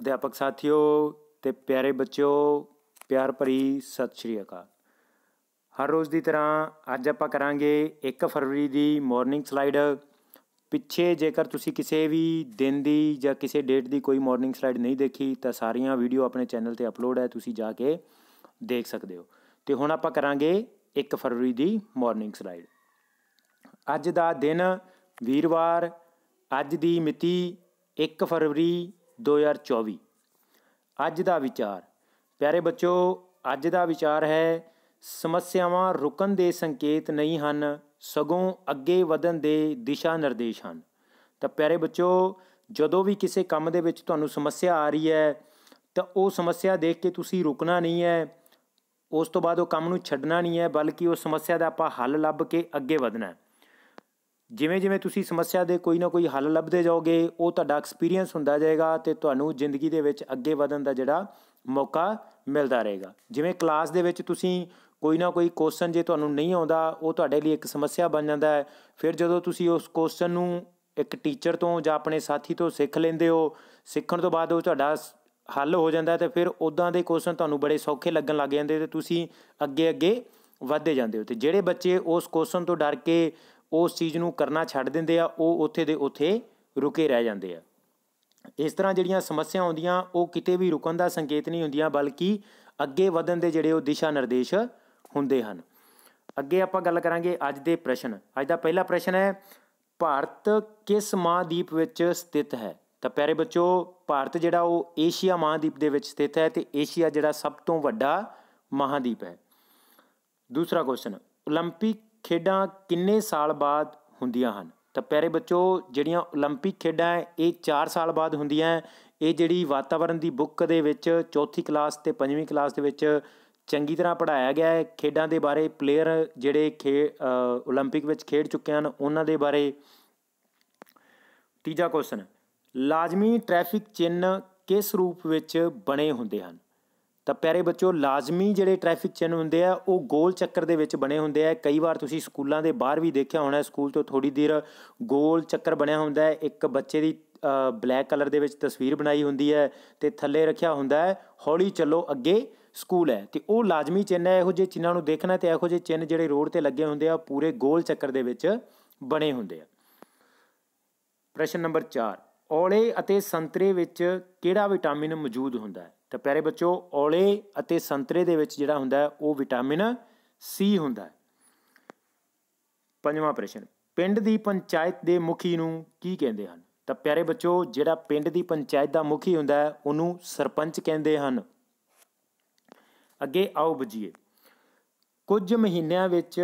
ਅਧਿਆਪਕ ਸਾਥੀਓ ਤੇ ਪਿਆਰੇ ਬੱਚਿਓ ਪਿਆਰ ਭਰੀ ਸਤਿ ਸ਼੍ਰੀ ਅਕਾਲ ਹਰ ਰੋਜ਼ ਦੀ ਤਰ੍ਹਾਂ ਅੱਜ ਆਪਾਂ ਕਰਾਂਗੇ 1 ਫਰਵਰੀ ਦੀ ਮਾਰਨਿੰਗ ਸਲਾਈਡ ਪਿੱਛੇ ਜੇਕਰ ਤੁਸੀਂ ਕਿਸੇ ਵੀ ਦਿਨ ਦੀ ਜਾਂ ਕਿਸੇ ਡੇਟ ਦੀ ਕੋਈ ਮਾਰਨਿੰਗ ਸਲਾਈਡ ਨਹੀਂ ਦੇਖੀ ਤਾਂ ਸਾਰੀਆਂ ਵੀਡੀਓ ਆਪਣੇ ਚੈਨਲ ਤੇ ਅਪਲੋਡ ਹੈ ਤੁਸੀਂ ਜਾ ਕੇ ਦੇਖ ਸਕਦੇ ਹੋ ਤੇ ਹੁਣ ਆਪਾਂ ਕਰਾਂਗੇ 1 ਫਰਵਰੀ ਦੀ ਮਾਰਨਿੰਗ ਸਲਾਈਡ ਅੱਜ ਦਾ ਦਿਨ ਵੀਰਵਾਰ ਅੱਜ ਦੀ ਮਿਤੀ 1 ਫਰਵਰੀ 2024 ਅੱਜ ਦਾ ਵਿਚਾਰ ਪਿਆਰੇ ਬੱਚੋ ਅੱਜ ਦਾ ਵਿਚਾਰ ਹੈ ਸਮੱਸਿਆਵਾਂ ਰੁਕਣ ਦੇ ਸੰਕੇਤ ਨਹੀਂ ਹਨ ਸਗੋਂ ਅੱਗੇ ਵਧਣ ਦੇ ਦਿਸ਼ਾ ਨਿਰਦੇਸ਼ ਹਨ ਤਾਂ ਪਿਆਰੇ ਬੱਚੋ ਜਦੋਂ ਵੀ ਕਿਸੇ ਕੰਮ ਦੇ ਵਿੱਚ ਤੁਹਾਨੂੰ ਸਮੱਸਿਆ ਆ ਰਹੀ ਹੈ ਤਾਂ ਉਹ ਸਮੱਸਿਆ ਦੇਖ ਕੇ ਤੁਸੀਂ ਰੁਕਣਾ ਨਹੀਂ ਹੈ ਉਸ ਤੋਂ ਬਾਅਦ ਉਹ ਕੰਮ ਨੂੰ ਛੱਡਣਾ ਨਹੀਂ ਹੈ ਬਲਕਿ ਉਹ ਸਮੱਸਿਆ ਦਾ ਆਪਾਂ ਹੱਲ ਲੱਭ ਕੇ ਅੱਗੇ ਵਧਣਾ ਹੈ ਜਿਵੇਂ ਜਿਵੇਂ ਤੁਸੀਂ ਸਮੱਸਿਆ ਦੇ ਕੋਈ ਨਾ ਕੋਈ ਹੱਲ ਲੱਭਦੇ ਜਾਓਗੇ ਉਹ ਤੁਹਾਡਾ ਐਕਸਪੀਰੀਅੰਸ ਹੁੰਦਾ ਜਾਏਗਾ ਤੇ ਤੁਹਾਨੂੰ ਜ਼ਿੰਦਗੀ ਦੇ ਵਿੱਚ ਅੱਗੇ ਵਧਣ ਦਾ ਜਿਹੜਾ ਮੌਕਾ ਮਿਲਦਾ ਰਹੇਗਾ ਜਿਵੇਂ ਕਲਾਸ ਦੇ ਵਿੱਚ ਤੁਸੀਂ ਕੋਈ ਨਾ ਕੋਈ ਕੁਐਸਚਨ ਜੇ ਤੁਹਾਨੂੰ ਨਹੀਂ ਆਉਂਦਾ ਉਹ ਤੁਹਾਡੇ ਲਈ ਇੱਕ ਸਮੱਸਿਆ ਬਣ ਜਾਂਦਾ ਹੈ ਫਿਰ ਜਦੋਂ ਤੁਸੀਂ ਉਸ ਕੁਐਸਚਨ ਨੂੰ ਇੱਕ ਟੀਚਰ ਤੋਂ ਜਾਂ ਆਪਣੇ ਸਾਥੀ ਤੋਂ ਸਿੱਖ ਲੈਂਦੇ ਹੋ ਸਿੱਖਣ ਤੋਂ ਬਾਅਦ ਉਹ ਤੁਹਾਡਾ ਹੱਲ ਹੋ ਜਾਂਦਾ ਤੇ ਫਿਰ ਉਦਾਂ ਦੇ ਕੁਐਸਚਨ ਤੁਹਾਨੂੰ ਬੜੇ ਸੌਖੇ ਲੱਗਣ ਲੱਗ ਜਾਂਦੇ ਤੇ ਤੁਸੀਂ ਅੱਗੇ ਅੱਗੇ ਵਧਦੇ ਜਾਂਦੇ ਹੋ ਤੇ ਜਿਹੜੇ ਬੱਚੇ ਉਸ ਕੁਐਸਚਨ ਤੋਂ ਡਰ ਕੇ ਉਸ ਚੀਜ਼ ਨੂੰ ਕਰਨਾ ਛੱਡ ਦਿੰਦੇ ਆ ਉਹ ਉੱਥੇ ਦੇ ਉੱਥੇ ਰੁਕੇ ਰਹਿ ਜਾਂਦੇ ਆ ਇਸ ਤਰ੍ਹਾਂ ਜਿਹੜੀਆਂ ਸਮੱਸਿਆ ਆਉਂਦੀਆਂ ਉਹ ਕਿਤੇ ਵੀ ਰੁਕਣ ਦਾ ਸੰਕੇਤ ਨਹੀਂ ਹੁੰਦੀਆਂ ਬਲਕਿ ਅੱਗੇ ਵਧਣ ਦੇ ਜਿਹੜੇ ਉਹ ਦਿਸ਼ਾ ਨਿਰਦੇਸ਼ ਹੁੰਦੇ ਹਨ ਅੱਗੇ ਆਪਾਂ ਗੱਲ ਕਰਾਂਗੇ ਅੱਜ ਦੇ ਪ੍ਰਸ਼ਨ ਅੱਜ ਦਾ ਪਹਿਲਾ ਪ੍ਰਸ਼ਨ ਹੈ ਭਾਰਤ ਕਿਸ ਮਹਾਦੀਪ ਵਿੱਚ ਸਥਿਤ ਹੈ ਤਾਂ ਪਿਆਰੇ ਬੱਚੋ ਭਾਰਤ ਜਿਹੜਾ ਉਹ ਏਸ਼ੀਆ ਮਹਾਦੀਪ ਦੇ ਵਿੱਚ ਸਥਿਤ ਹੈ ਤੇ ਏਸ਼ੀਆ ਜਿਹੜਾ ਸਭ ਤੋਂ ਵੱਡਾ ਮਹਾਦੀਪ ਹੈ ਦੂਸਰਾ ਕੁਐਸਚਨ 올림픽 ਖੇਡਾਂ ਕਿੰਨੇ ਸਾਲ ਬਾਅਦ ਹੁੰਦੀਆਂ ਹਨ ਤਾਂ ਪਿਆਰੇ ਬੱਚੋ ਜਿਹੜੀਆਂ 올림픽 ਖੇਡਾਂ ਇਹ 4 ਸਾਲ ਬਾਅਦ ਹੁੰਦੀਆਂ ਇਹ ਜਿਹੜੀ ਵਾਤਾਵਰਣ ਦੀ ਬੁੱਕ ਦੇ ਵਿੱਚ ਚੌਥੀ ਕਲਾਸ ਤੇ ਪੰਜਵੀਂ ਕਲਾਸ ਦੇ ਵਿੱਚ ਚੰਗੀ ਤਰ੍ਹਾਂ ਪੜਾਇਆ ਗਿਆ ਹੈ ਖੇਡਾਂ ਦੇ ਬਾਰੇ ਪਲੇਅਰ ਜਿਹੜੇ ਖੇ 올림픽 ਵਿੱਚ ਖੇਡ ਚੁੱਕੇ ਹਨ ਉਹਨਾਂ ਦੇ ਬਾਰੇ ਤੀਜਾ ਕੁਐਸਚਨ ਲਾਜ਼ਮੀ ਟ੍ਰੈਫਿਕ ਚਿੰਨ ਕਿਸ ਰੂਪ ਵਿੱਚ ਬਣੇ ਹੁੰਦੇ ਹਨ ਤਾਂ ਪਿਆਰੇ ਬੱਚੋ ਲਾਜ਼ਮੀ ਜਿਹੜੇ ਟ੍ਰੈਫਿਕ ਚਿੰਨ ਹੁੰਦੇ ਆ ਉਹ ਗੋਲ ਚੱਕਰ ਦੇ ਵਿੱਚ ਬਣੇ ਹੁੰਦੇ ਆ ਕਈ ਵਾਰ ਤੁਸੀਂ ਸਕੂਲਾਂ ਦੇ ਬਾਹਰ ਵੀ ਦੇਖਿਆ ਹੋਣਾ ਸਕੂਲ ਤੋਂ ਥੋੜੀ ਦੇਰ ਗੋਲ ਚੱਕਰ ਬਣਿਆ ਹੁੰਦਾ ਹੈ ਇੱਕ ਬੱਚੇ ਦੀ ਬਲੈਕ ਕਲਰ ਦੇ ਵਿੱਚ ਤਸਵੀਰ ਬਣਾਈ ਹੁੰਦੀ ਹੈ ਤੇ ਥੱਲੇ ਰੱਖਿਆ ਹੁੰਦਾ ਹੈ ਹੌਲੀ ਚੱਲੋ ਅੱਗੇ ਸਕੂਲ ਹੈ ਤੇ ਉਹ ਲਾਜ਼ਮੀ ਚਿੰਨ ਹੈ ਇਹੋ ਜਿਹੇ ਚਿੰਨਾਂ ਨੂੰ ਦੇਖਣਾ ਤੇ ਇਹੋ ਜਿਹੇ ਚਿੰਨ ਜਿਹੜੇ ਰੋਡ ਤੇ ਲੱਗੇ ਹੁੰਦੇ ਆ ਪੂਰੇ ਗੋਲ ਚੱਕਰ ਦੇ ਵਿੱਚ ਬਣੇ ਹੁੰਦੇ ਆ ਪ੍ਰਸ਼ਨ ਨੰਬਰ 4 ਔਲੇ ਅਤੇ ਸੰਤਰੇ ਵਿੱਚ ਕਿਹੜਾ ਵਿਟਾਮਿਨ ਮੌਜੂਦ ਹੁੰਦਾ ਹੈ ਤਾਂ ਪਿਆਰੇ ਬੱਚੋ ਔਲੇ ਅਤੇ ਸੰਤਰੇ ਦੇ ਵਿੱਚ ਜਿਹੜਾ ਹੁੰਦਾ ਉਹ ਵਿਟਾਮਿਨ ਸੀ ਹੁੰਦਾ ਹੈ ਪੰਜਵਾਂ ਪ੍ਰਸ਼ਨ ਪਿੰਡ ਦੀ ਪੰਚਾਇਤ ਦੇ ਮੁਖੀ ਨੂੰ ਕੀ ਕਹਿੰਦੇ ਹਨ ਤਾਂ ਪਿਆਰੇ ਬੱਚੋ ਜਿਹੜਾ ਪਿੰਡ ਦੀ ਪੰਚਾਇਤ ਦਾ ਮੁਖੀ ਹੁੰਦਾ ਉਹਨੂੰ ਸਰਪੰਚ ਕਹਿੰਦੇ ਹਨ ਅੱਗੇ ਆਓ ਬੁਝੀਏ ਕੁਝ ਮਹੀਨਿਆਂ ਵਿੱਚ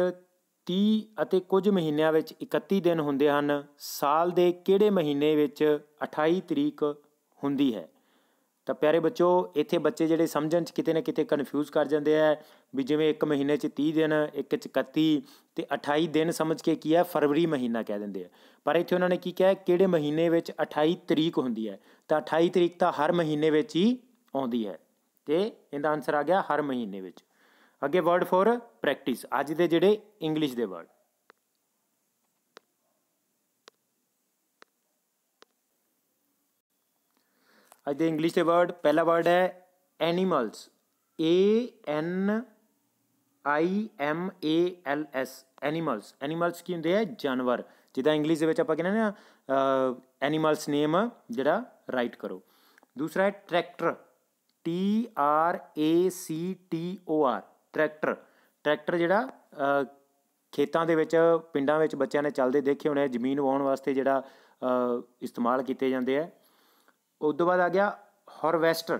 30 ਅਤੇ ਕੁਝ ਮਹੀਨਿਆਂ ਵਿੱਚ 31 ਦਿਨ ਹੁੰਦੇ ਹਨ ਸਾਲ ਦੇ ਕਿਹੜੇ ਮਹੀਨੇ ਵਿੱਚ 28 ਤਰੀਕ ਹੁੰਦੀ ਹੈ ਤਾਂ ਪਿਆਰੇ ਬੱਚੋ ਇੱਥੇ ਬੱਚੇ ਜਿਹੜੇ ਸਮਝਣ 'ਚ ਕਿਤੇ ਨਾ ਕਿਤੇ ਕਨਫਿਊਜ਼ ਕਰ ਜਾਂਦੇ ਆ ਵੀ ਜਿਵੇਂ ਇੱਕ ਮਹੀਨੇ 'ਚ 30 ਦਿਨ ਇੱਕ 'ਚ 31 ਤੇ 28 ਦਿਨ ਸਮਝ ਕੇ ਕੀ ਹੈ ਫਰਵਰੀ ਮਹੀਨਾ ਕਹਿ ਦਿੰਦੇ ਆ ਪਰ ਇੱਥੇ ਉਹਨਾਂ ਨੇ ਕੀ ਕਿਹਾ ਕਿਹੜੇ ਮਹੀਨੇ ਵਿੱਚ 28 ਤਰੀਕ ਹੁੰਦੀ ਹੈ ਤਾਂ 28 ਤਰੀਕ ਤਾਂ ਹਰ ਮਹੀਨੇ ਵਿੱਚ ਹੀ ਆਉਂਦੀ ਹੈ ਤੇ ਇਹਦਾ ਆਨਸਰ ਆ ਗਿਆ ਹਰ ਮਹੀਨੇ ਵਿੱਚ ਅੱਗੇ ਵਰਡ ਫੋਰ ਪ੍ਰੈਕਟਿਸ ਅੱਜ ਦੇ ਜਿਹੜੇ ਇੰਗਲਿਸ਼ ਦੇ ਵਰਡ ਅੱਜ ਦੇ ਇੰਗਲਿਸ਼ ਦੇ ਵਰਡ ਪਹਿਲਾ ਵਰਡ ਹੈ animals A N I M A L S animals animals ਕੀ ਹੁੰਦੇ ਆ ਜਾਨਵਰ ਜਿੱਦਾਂ ਇੰਗਲਿਸ਼ ਦੇ ਵਿੱਚ ਆਪਾਂ ਕਹਿੰਦੇ ਨਾ ਐਨੀਮਲਸ ਨੇਮ ਜਿਹੜਾ ਰਾਈਟ ਕਰੋ ਦੂਸਰਾ ਹੈ tractor T R A C T O R tractor tractor ਜਿਹੜਾ ਖੇਤਾਂ ਦੇ ਵਿੱਚ ਪਿੰਡਾਂ ਵਿੱਚ ਬੱਚਿਆਂ ਨੇ ਚੱਲਦੇ ਦੇਖੇ ਹੋਣੇ ਜ਼ਮੀਨ ਵਾਉਣ ਵਾਸਤੇ ਜਿਹੜਾ ਇਸਤੇਮਾਲ ਕੀਤੇ ਜਾਂਦੇ ਆ ਉਸ ਤੋਂ ਬਾਅਦ ਆ ਗਿਆ harvester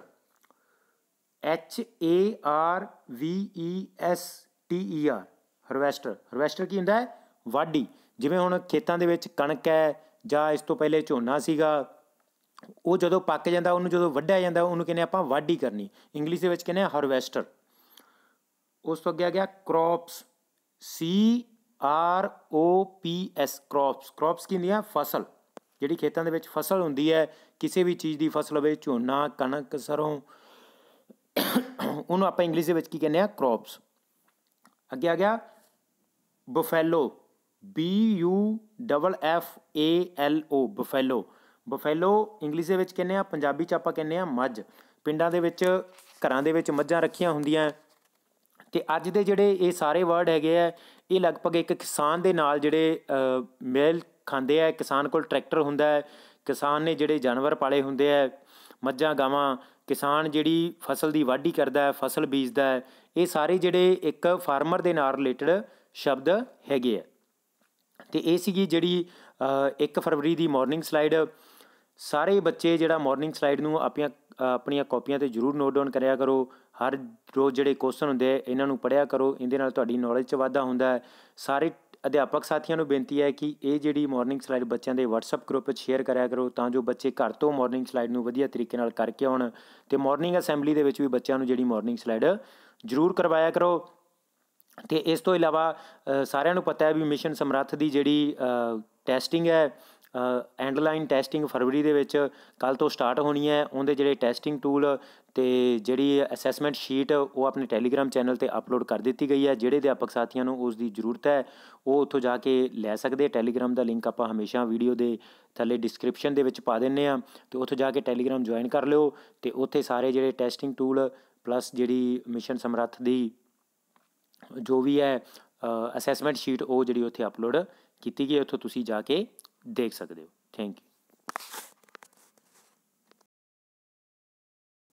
H A R V E S T E R harvester harvester ਕੀ ਹੁੰਦਾ ਹੈ ਵਾਢੀ ਜਿਵੇਂ ਹੁਣ ਖੇਤਾਂ ਦੇ ਵਿੱਚ ਕਣਕ ਹੈ ਜਾਂ ਇਸ ਤੋਂ ਪਹਿਲੇ ਝੋਨਾ ਸੀਗਾ ਉਹ ਜਦੋਂ ਪੱਕ ਜਾਂਦਾ ਉਹਨੂੰ ਜਦੋਂ ਵੱਢਿਆ ਜਾਂਦਾ ਉਹਨੂੰ ਕਹਿੰਦੇ ਆਪਾਂ ਵਾਢੀ ਕਰਨੀ ਇੰਗਲਿਸ਼ ਦੇ ਵਿੱਚ ਕਹਿੰਦੇ ਆ ਹਾਰਵੈਸਟਰ ਉਸ ਤੋਂ ਅੱਗੇ ਆ ਗਿਆ crops C R O P S crops crops ਕੀ ਹੁੰਦੀਆਂ ਫਸਲ ਜਿਹੜੀ ਖੇਤਾਂ ਦੇ ਵਿੱਚ ਫਸਲ ਹੁੰਦੀ ਹੈ ਕਿਸੇ ਵੀ ਚੀਜ਼ ਦੀ ਫਸਲ ਹੋਵੇ ਝੋਨਾ ਕਣਕ ਸਰੋਂ ਉਹਨੂੰ ਆਪਾਂ ਇੰਗਲਿਸ਼ ਦੇ ਵਿੱਚ ਕੀ ਕਹਿੰਦੇ ਆ ਕ੍ਰੌਪਸ ਅੱਗੇ ਆ ਗਿਆ buffalo B U double F A L O buffalo buffalo English ਦੇ ਵਿੱਚ ਕਹਿੰਦੇ ਆ ਪੰਜਾਬੀ ਚ ਆਪਾਂ ਕਹਿੰਦੇ ਆ ਮੱਝ ਪਿੰਡਾਂ ਦੇ ਵਿੱਚ ਘਰਾਂ ਦੇ ਵਿੱਚ ਮੱਝਾਂ ਰੱਖੀਆਂ ਹੁੰਦੀਆਂ ਤੇ ਅੱਜ ਦੇ ਜਿਹੜੇ ਇਹ ਸਾਰੇ ਵਰਡ ਹੈਗੇ ਆ ਇਹ ਲਗਭਗ ਇੱਕ ਕਿਸਾਨ ਦੇ ਨਾਲ ਜਿਹੜੇ ਮੇਲ ਖਾਂਦੇ ਆ ਕਿਸਾਨ ਕੋਲ ਟਰੈਕਟਰ ਹੁੰਦਾ ਹੈ ਕਿਸਾਨ ਨੇ ਜਿਹੜੇ ਜਾਨਵਰ ਪਾਲੇ ਹੁੰਦੇ ਆ ਮੱਝਾਂ ਗਾਵਾਂ ਕਿਸਾਨ ਜਿਹੜੀ ਫਸਲ ਦੀ ਵਾਢੀ ਕਰਦਾ ਹੈ ਫਸਲ ਬੀਜਦਾ ਹੈ ਇਹ ਸਾਰੇ ਜਿਹੜੇ ਇੱਕ ਫਾਰਮਰ ਦੇ ਨਾਲ ਰਿਲੇਟਡ ਸ਼ਬਦ ਹੈਗੇ ਆ ਤੇ ਇਹ ਸੀਗੀ ਜਿਹੜੀ 1 ਫਰਵਰੀ ਦੀ ਮਾਰਨਿੰਗ ਸਲਾਈਡ ਸਾਰੇ ਬੱਚੇ ਜਿਹੜਾ ਮਾਰਨਿੰਗ ਸਲਾਈਡ ਨੂੰ ਆਪਣੀਆਂ ਆਪਣੀਆਂ ਕਾਪੀਆਂ ਤੇ ਜਰੂਰ ਨੋਟ ਡਾਊਨ ਕਰਿਆ ਕਰੋ ਹਰ ਰੋਜ਼ ਜਿਹੜੇ ਕੁਐਸਚਨ ਹੁੰਦੇ ਆ ਇਹਨਾਂ ਨੂੰ ਪੜਿਆ ਕਰੋ ਇਹਦੇ ਨਾਲ ਤੁਹਾਡੀ ਨੌਲੇਜ 'ਚ ਵਾਧਾ ਹੁੰਦਾ ਹੈ ਸਾਰੇ ਅਧਿਆਪਕ ਸਾਥੀਆਂ ਨੂੰ ਬੇਨਤੀ ਹੈ ਕਿ ਇਹ ਜਿਹੜੀ ਮਾਰਨਿੰਗ ਸਲਾਈਡ ਬੱਚਿਆਂ ਦੇ WhatsApp ਗਰੁੱਪ ਵਿੱਚ ਸ਼ੇਅਰ ਕਰਿਆ ਕਰੋ ਤਾਂ ਜੋ ਬੱਚੇ ਘਰ ਤੋਂ ਮਾਰਨਿੰਗ ਸਲਾਈਡ ਨੂੰ ਵਧੀਆ ਤਰੀਕੇ ਨਾਲ ਕਰਕੇ ਆਉਣ ਤੇ ਮਾਰਨਿੰਗ ਅਸੈਂਬਲੀ ਦੇ ਵਿੱਚ ਵੀ ਬੱਚਿਆਂ ਨੂੰ ਜਿਹੜੀ ਮਾਰਨਿੰਗ ਸਲਾਈਡ ਜ਼ਰੂਰ ਕਰਵਾਇਆ ਕਰੋ ਤੇ ਇਸ ਤੋਂ ਇਲਾਵਾ ਸਾਰਿਆਂ ਨੂੰ ਪਤਾ ਹੈ ਵੀ ਮਿਸ਼ਨ ਸਮਰੱਥ ਦੀ ਜਿਹੜੀ ਟੈਸਟਿੰਗ ਹੈ ਐਂਡਲਾਈਨ ਟੈਸਟਿੰਗ ਫਰਵਰੀ ਦੇ ਵਿੱਚ ਕੱਲ ਤੋਂ ਸਟਾਰਟ ਹੋਣੀ ਹੈ ਉਹਦੇ ਜਿਹੜੇ ਟੈਸਟਿੰਗ ਟੂਲ ਤੇ ਜਿਹੜੀ ਅਸੈਸਮੈਂਟ ਸ਼ੀਟ ਉਹ ਆਪਣੇ ਟੈਲੀਗ੍ਰam ਚੈਨਲ ਤੇ ਅਪਲੋਡ ਕਰ ਦਿੱਤੀ ਗਈ ਹੈ ਜਿਹੜੇ ਅਧਿਆਪਕ ਸਾਥੀਆਂ ਨੂੰ ਉਸ ਦੀ ਜ਼ਰੂਰਤ ਹੈ ਉਹ ਉੱਥੋਂ ਜਾ ਕੇ ਲੈ ਸਕਦੇ ਟੈਲੀਗ੍ਰam ਦਾ ਲਿੰਕ ਆਪਾਂ ਹਮੇਸ਼ਾ ਵੀਡੀਓ ਦੇ ਥੱਲੇ ਡਿਸਕ੍ਰਿਪਸ਼ਨ ਦੇ ਵਿੱਚ ਪਾ ਦਿੰਨੇ ਆ ਤੇ ਉੱਥੋਂ ਜਾ ਕੇ ਟੈਲੀਗ੍ਰam ਜੁਆਇਨ ਕਰ ਲਿਓ ਤੇ ਉੱਥੇ ਸਾਰੇ ਜਿਹੜੇ ਟੈਸਟਿੰਗ ਟੂਲ ਪਲੱਸ ਜਿਹੜੀ ਮਿਸ਼ਨ ਸਮਰੱਥ ਦੀ ਜੋ ਵੀ ਹੈ ਅਸੈਸਮੈਂਟ ਸ਼ੀਟ ਉਹ ਜਿਹੜੀ ਉੱਥੇ ਅਪਲੋਡ ਕੀਤੀ ਗਈ ਉੱਥੋਂ ਤੁਸੀਂ ਜਾ ਕੇ ਦੇਖ ਸਕਦੇ ਹੋ ਥੈਂਕ ਯੂ